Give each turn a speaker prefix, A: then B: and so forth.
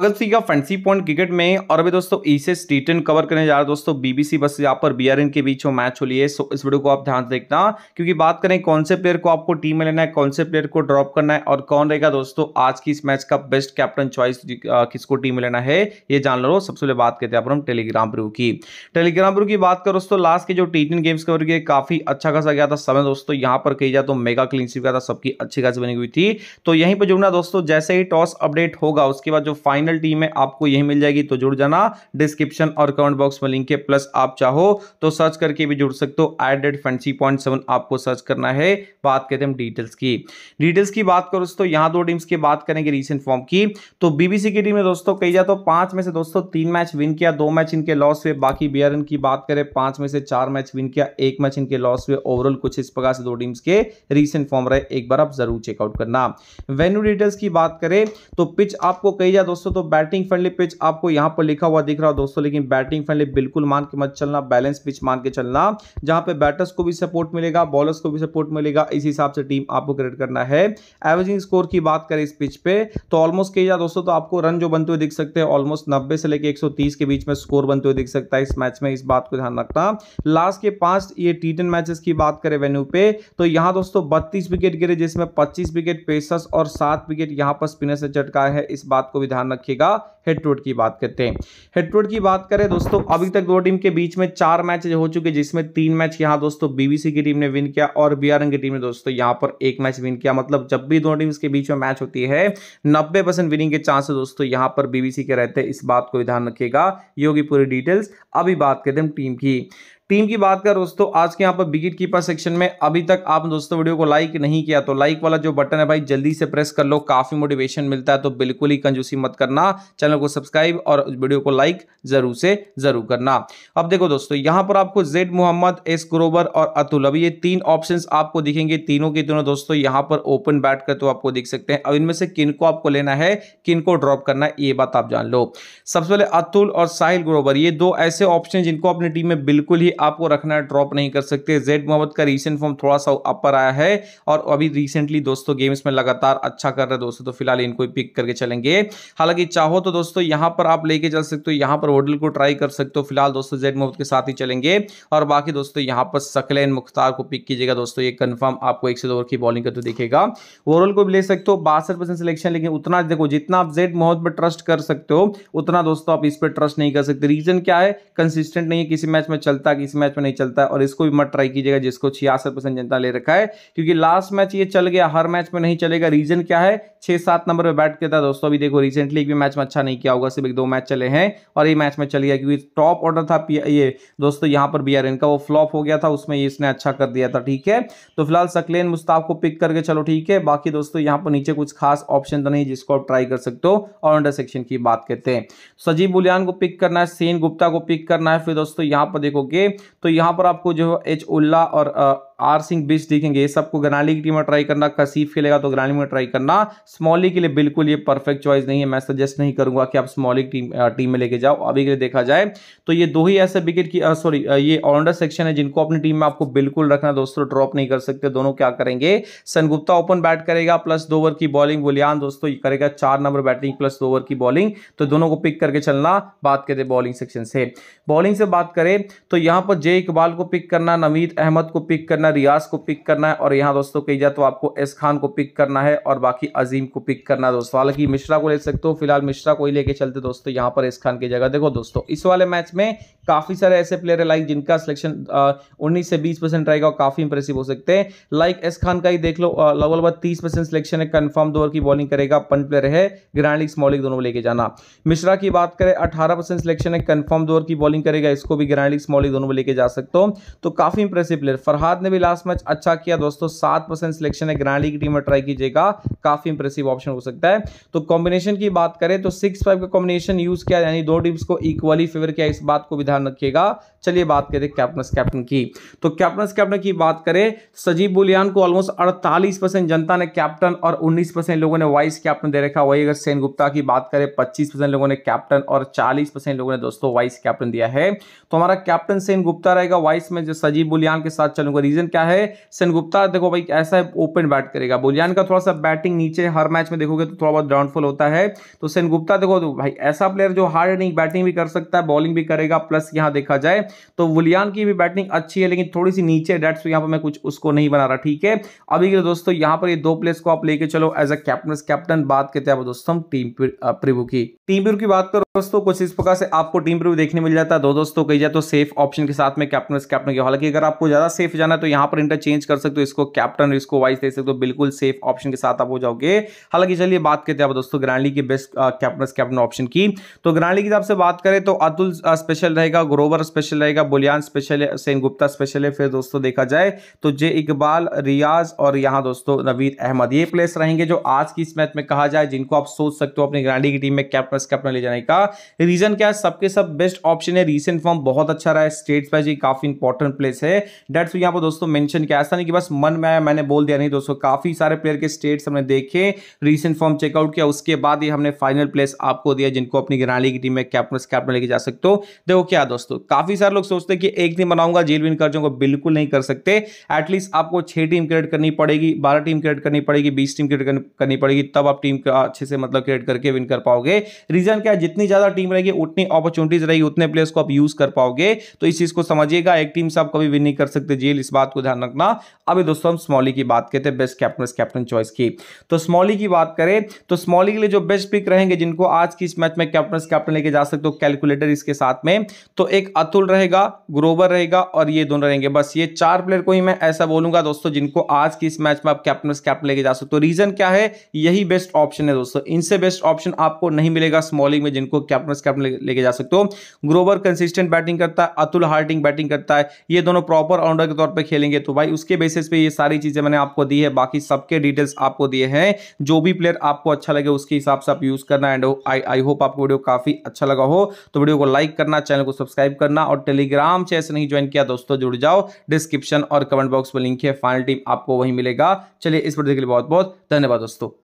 A: भगत सिंह का fancy point cricket में और अभी दोस्तों इसे स्टीटन कवर करने जा रहे हैं दोस्तों बीबीसी बस यहाँ पर बीआरएन के बीच वो मैच हो लिए सो इस वीडियो को आप ध्यान से देखना क्योंकि बात करें कौन से प्लेयर को आपको टीम में लेना है कौन से प्लेयर को ड्रॉप करना है और कौन रहेगा दोस्तों आज की इस मैच का बेस्ट कैप्टन चॉइस किसको टीम में लेना है ये जान लो सबसे पहले बात करते हैं हम टेलीग्राम ब्रू की टेलीग्राम ब्रू की बात करो दोस्तों लास्ट के जो टी गेम्स कवर किए काफी अच्छा खासा गया था समय दोस्तों यहाँ पर कही जाए तो मेगा क्लीन शिप गया था सबकी अच्छी खासी बनी हुई थी तो यहीं पर जुड़ना दोस्तों जैसे ही टॉस अपडेट होगा उसके बाद जो फाइनल फाइनल टीम है आपको यही मिल जाएगी तो जुड़ जाना डिस्क्रिप्शन और कमेंट बॉक्स में लिंक है प्लस आप चाहो तो सर्च करके भी जुड़ सकते हो at date fancy point seven आपको सर्च करना है बात करते हैं डिटेल्स की डिटेल्स की बात करो दोस्तों यहाँ दो टीम्स की बात करेंगे रिसेंट फॉर्म की तो बीबीसी की टीम में दोस्तों कही जाए तो पांच में से दोस्तों तीन मैच विन किया दो मैच इनके लॉस हुए बाकी बी की बात करें पांच में से चार मैच विन किया एक मैच इनके लॉस हुए ओवरऑल कुछ इस प्रकार से दो टीम्स के रिसेंट फॉर्म रहे एक बार आप जरूर चेकआउट करना वेन्यू डिटेल्स की बात करें तो पिच आपको कही जाए दोस्तों तो दोस्तों बैटिंग फ्रेंडली पिच आपको यहाँ पर लिखा हुआ दिख रहा है दोस्तों लेकिन बैटिंग फ्रेंडली बिल्कुल मान के मत चलना बैलेंस पिच मान के चलना जहां पे बैटर्स को भी सपोर्ट मिलेगा बॉलर्स को भी सपोर्ट मिलेगा इस हिसाब से टीम आपको क्रिएट करना है एवरेजिंग स्कोर की बात करें इस पिच पे तो ऑलमोस्ट कही जाए दोस्तों तो आपको रन जो बनते हुए दिख सकते हैं ऑलमोस्ट नब्बे से लेकर एक के बीच में स्कोर बनते हुए दिख सकता है इस मैच में इस बात को ध्यान रखना लास्ट के पांच ये टी टेन की बात करें वेन्यू पे तो यहाँ दोस्तों बत्तीस विकेट गिरे जिसमें पच्चीस विकेट पेसर्स और सात विकेट यहाँ पर स्पिनर से चटकाए हैं इस बात को भी ध्यान रखिए रखिएगा हेड टू हेड की बात करते हैं हेड टू हेड की बात करें दोस्तों अभी तक दो टीम के बीच में चार मैच हो चुके जिसमें तीन मैच यहाँ दोस्तों बीबीसी की टीम ने विन किया और बीआरएन की टीम ने दोस्तों यहाँ पर एक मैच विन किया मतलब जब भी दोनों टीम के बीच में मैच होती है नब्बे परसेंट विनिंग के चांस दोस्तों यहाँ पर बीबीसी के रहते हैं इस बात को ध्यान रखिएगा योगी पूरी डिटेल्स अभी बात करते हैं टीम की टीम की बात कर दोस्तों आज के यहाँ पर विकेट कीपर सेक्शन में अभी तक आप दोस्तों वीडियो को लाइक नहीं किया तो लाइक वाला जो बटन है भाई जल्दी से प्रेस कर लो काफ़ी मोटिवेशन मिलता है तो बिल्कुल ही कंजूसी मत करना चैनल को सब्सक्राइब और वीडियो को लाइक ज़रूर से ज़रूर करना अब देखो दोस्तों यहाँ पर आपको जेड मोहम्मद एस ग्रोवर और अतुल अभी ये तीन ऑप्शन आपको दिखेंगे तीनों के तीनों दोस्तों यहाँ पर ओपन बैट कर तो आपको दिख सकते हैं अब इनमें से किन को आपको लेना है किन को ड्रॉप करना है ये बात आप जान लो सबसे पहले अतुल और साहिल ग्रोवर ये दो ऐसे ऑप्शन जिनको अपनी टीम में बिल्कुल ही आपको रखना है ड्रॉप नहीं कर सकते जेड मोहम्मद का रिसेंट फॉर्म थोड़ा सा अपर आया है और अभी रिसेंटली दोस्तों गेम्स में लगातार अच्छा कर रहे हैं दोस्तों तो फिलहाल इनको पिक करके चलेंगे हालांकि चाहो तो दोस्तों यहां पर आप लेके चल सकते हो यहां पर होटल को ट्राई कर सकते हो फिलहाल दोस्तों जेड मोहम्मद के साथ ही चलेंगे और बाकी दोस्तों यहाँ पर सकलेन मुख्तार को पिक कीजिएगा दोस्तों ये कन्फर्म आपको एक से दो ओवर की बॉलिंग करते देखेगा ओवरऑल को भी ले सकते हो बासठ परसेंट सिलेक्शन लेकिन उतना देखो जितना आप जेड मोहम्मद पर ट्रस्ट कर सकते हो उतना दोस्तों आप इस पर ट्रस्ट नहीं कर सकते रीजन क्या है कंसिस्टेंट नहीं है किसी मैच में चलता कि इस मैच में नहीं चलता और इसको भी मत ट्राई कीजिएगा जिसको छियासठ परसेंट जनता ले रखा है क्योंकि लास्ट मैच ये चल गया हर मैच में नहीं चलेगा रीजन क्या है छह सात नंबर पर बैट करता था दोस्तों अभी देखो रिसेंटली एक भी मैच में अच्छा नहीं किया होगा सिर्फ एक दो मैच चले हैं और ये मैच में चल गया क्योंकि टॉप ऑर्डर था ये दोस्तों यहाँ पर बी आर का वो फ्लॉप हो गया था उसमें इसने अच्छा कर दिया था ठीक है तो फिलहाल सकलेन मुस्ताफ को पिक करके चलो ठीक है बाकी दोस्तों यहाँ पर नीचे कुछ खास ऑप्शन तो नहीं जिसको आप ट्राई कर सकते हो और अंडर सेक्शन की बात करते हैं सजीव बुलियान को पिक करना है सेन गुप्ता को पिक करना है फिर दोस्तों यहाँ पर देखोगे तो यहाँ पर आपको जो एच उल्ला और आर सिंह बिच दिखेंगे ये सबको गनाली की टीम में ट्राई करना कसीफ खेलेगा तो ग्रानी में ट्राई करना स्मॉली के लिए बिल्कुल ये परफेक्ट चॉइस नहीं है मैं सजेस्ट नहीं करूंगा कि आप स्मॉली टीम टीम में लेके जाओ अभी के लिए देखा जाए तो ये दो ही ऐसे विकेट की सॉरी ये ऑलराउंडर सेक्शन है जिनको अपनी टीम में आपको बिल्कुल रखना दोस्तों ड्रॉप नहीं कर सकते दोनों क्या करेंगे सनगुप्ता ओपन बैट करेगा प्लस दो ओवर की बॉलिंग बुलियान दोस्तों करेगा चार नंबर बैटिंग प्लस दो ओवर की बॉलिंग तो दोनों को पिक करके चलना बात करते बॉलिंग सेक्शन से बॉलिंग से बात करें तो यहां पर जय इकबाल को पिक करना नवीद अहमद को पिक करना करना है रियाज को पिक करना है और यहाँ दोस्तों कही जाए तो आपको एस खान को पिक करना है और बाकी अजीम को पिक करना है दोस्तों हालांकि मिश्रा को ले सकते हो फिलहाल मिश्रा को ही लेके चलते दोस्तों यहाँ पर एस खान की जगह देखो दोस्तों इस वाले मैच में काफ़ी सारे ऐसे प्लेयर है लाइक जिनका सिलेक्शन उन्नीस से बीस परसेंट रहेगा और काफ़ी इंप्रेसिव हो सकते हैं लाइक एस खान का ही देख लो लगभग लगभग तीस परसेंट सिलेक्शन है कन्फर्म दो की बॉलिंग करेगा पन प्लेयर है ग्रैंडलिक स्मॉलिक दोनों को लेके जाना मिश्रा की बात करें अठारह परसेंट सिलेक्शन है कन्फर्म दो की बॉलिंग करेगा इसको भी ग्रैंडलिक स्मॉलिक दोनों को लेके जा सकते हो तो काफ़ी इंप्रेसिव प्लेयर फरहाद ने भी लास्ट मैच अच्छा किया दोस्तों सात परसेंट सिलेक्शन है ग्रांडी की टीम में ट्राई कीजिएगा काफी इंप्रेसिव ऑप्शन हो सकता है तो कॉम्बिनेशन की बात करें तो सिक्स फाइव का कॉम्बिनेशन यूज किया यानी दो टीम्स को इक्वली फेवर किया इस बात को भी ध्यान रखिएगा चलिए बात करें कैप्टनस कैप्टन की तो कैप्टनस कैप्टन की बात करें तो सजीव बुलियान को ऑलमोस्ट अड़तालीस जनता ने कैप्टन और उन्नीस लोगों ने वाइस कैप्टन दे रखा वही अगर सेन गुप्ता की बात करें पच्चीस लोगों ने कैप्टन और चालीस लोगों ने दोस्तों वाइस कैप्टन दिया है तो हमारा कैप्टन सेन गुप्ता रहेगा वाइस में जो सजीव बुलियान के साथ चलूंगा रीजन क्या है सेनगुप्ता देखो भाई ऐसा ओपन बैट करेगा बुलियान का थोड़ा सा बैटिंग नीचे हर मैच में देखोगे तो थोड़ा बहुत डाउनफॉल होता है तो सेनगुप्ता देखो तो भाई ऐसा प्लेयर जो हार्ड नहीं बैटिंग भी कर सकता है बॉलिंग भी करेगा प्लस यहाँ देखा जाए तो बुलियान की भी बैटिंग अच्छी है लेकिन थोड़ी सी नीचे डेट्स यहाँ पर मैं कुछ उसको नहीं बना रहा ठीक है अभी के दोस्तों यहाँ पर ये दो प्लेयर्स को आप लेके चलो एज अ कैप्टन कैप्टन बात करते हैं दोस्तों टीम प्रिव्यू की टीम प्रिव्यू की बात करो दोस्तों कुछ इस प्रकार से आपको टीम प्रिव्यू देखने मिल जाता है दो दोस्तों कही जाए तो सेफ ऑप्शन के साथ में कैप्टन कैप्टन की हालांकि अगर आपको ज्यादा सेफ जाना तो यहां पर इंटरचेंज कर सकते हो इसको कैप्टन इसको वाइस दे सकते हो बिल्कुल सेफ ऑप्शन के साथ आप हो जाओगे हालांकि चलिए बात करते हैं दोस्तों ग्रांडली के बेस्ट कैप्टन कैप्टन ऑप्शन की तो ग्रांडली की तरफ से बात करें तो अतुल स्पेशल रहेगा ग्रोवर स्पेशल रहेगा बुलियान स्पेशल है सेन गुप्ता स्पेशल है फिर दोस्तों देखा जाए तो जे इकबाल रियाज और यहाँ दोस्तों नवीद अहमद ये प्लेस रहेंगे जो आज की इस मैच में कहा जाए जिनको आप सोच सकते हो अपनी ग्रांडी की टीम में कैप्टन कैप्टन ले जाने का रीजन क्या है सबके सब बेस्ट ऑप्शन है रिसेंट फॉर्म बहुत अच्छा रहा है स्टेट्स वाइज काफी इंपॉर्टेंट प्लेस है डेट्स यहाँ पर दोस्तों दोस्तों मेंशन किया ऐसा नहीं कि बस मन में आया मैंने बोल दिया नहीं दोस्तों काफ़ी सारे प्लेयर के स्टेट्स हमने देखे रिसेंट फॉर्म चेकआउट किया उसके बाद ही हमने फाइनल प्लेस आपको दिया जिनको अपनी गिराली की टीम में कैप्टन कैप में लेके जा सकते हो देखो क्या दोस्तों काफ़ी सारे लोग सोचते हैं कि एक दिन बनाऊंगा जेल विन कर जाऊंगा बिल्कुल नहीं कर सकते एटलीस्ट आपको छह टीम क्रिएट करनी पड़ेगी बारह टीम क्रिएट करनी पड़ेगी बीस टीम क्रिएट करनी पड़ेगी तब आप टीम अच्छे से मतलब क्रिएट करके विन कर पाओगे रीजन क्या जितनी ज़्यादा टीम रहेगी उतनी अपॉर्चुनिटीज रहेगी उतने प्लेयर्स को आप यूज़ कर पाओगे तो इस चीज़ को समझिएगा एक टीम से आप कभी विन नहीं कर सकते जेल इस बात बात को ध्यान रखना अभी दोस्तों हम स्मॉली की बात करते हैं बेस्ट कैप्टन कैप्टन चॉइस की तो स्मॉली की बात करें तो स्मॉली के लिए जो बेस्ट पिक रहेंगे जिनको आज की इस मैच में कैप्टन कैप्टन लेके जा सकते हो कैलकुलेटर इसके साथ में तो एक अतुल रहेगा ग्रोवर रहेगा और ये दोनों रहेंगे बस ये चार प्लेयर को ही मैं ऐसा बोलूंगा दोस्तों जिनको आज की इस मैच में आप कैप्टन कैप्टन लेके जा सकते हो रीजन तो क्या है यही बेस्ट ऑप्शन है दोस्तों इनसे बेस्ट ऑप्शन आपको नहीं मिलेगा स्मॉलिंग में जिनको कैप्टन कैप्टन लेके जा सकते हो ग्रोवर कंसिस्टेंट बैटिंग करता है अतुल हार्डिंग बैटिंग करता है ये दोनों प्रॉपर ऑलराउंडर के तौर पर खेल खेलेंगे तो भाई उसके बेसिस पे ये सारी चीज़ें मैंने आपको दी है बाकी सबके डिटेल्स आपको दिए हैं जो भी प्लेयर आपको अच्छा लगे उसके हिसाब से आप यूज़ करना एंड आई होप आपको वीडियो काफ़ी अच्छा लगा हो तो वीडियो को लाइक करना चैनल को सब्सक्राइब करना और टेलीग्राम चैनल नहीं ज्वाइन किया दोस्तों जुड़ जाओ डिस्क्रिप्शन और कमेंट बॉक्स में लिंक है फाइनल टीम आपको वही मिलेगा चलिए इस वीडियो के लिए बहुत बहुत धन्यवाद दोस्तों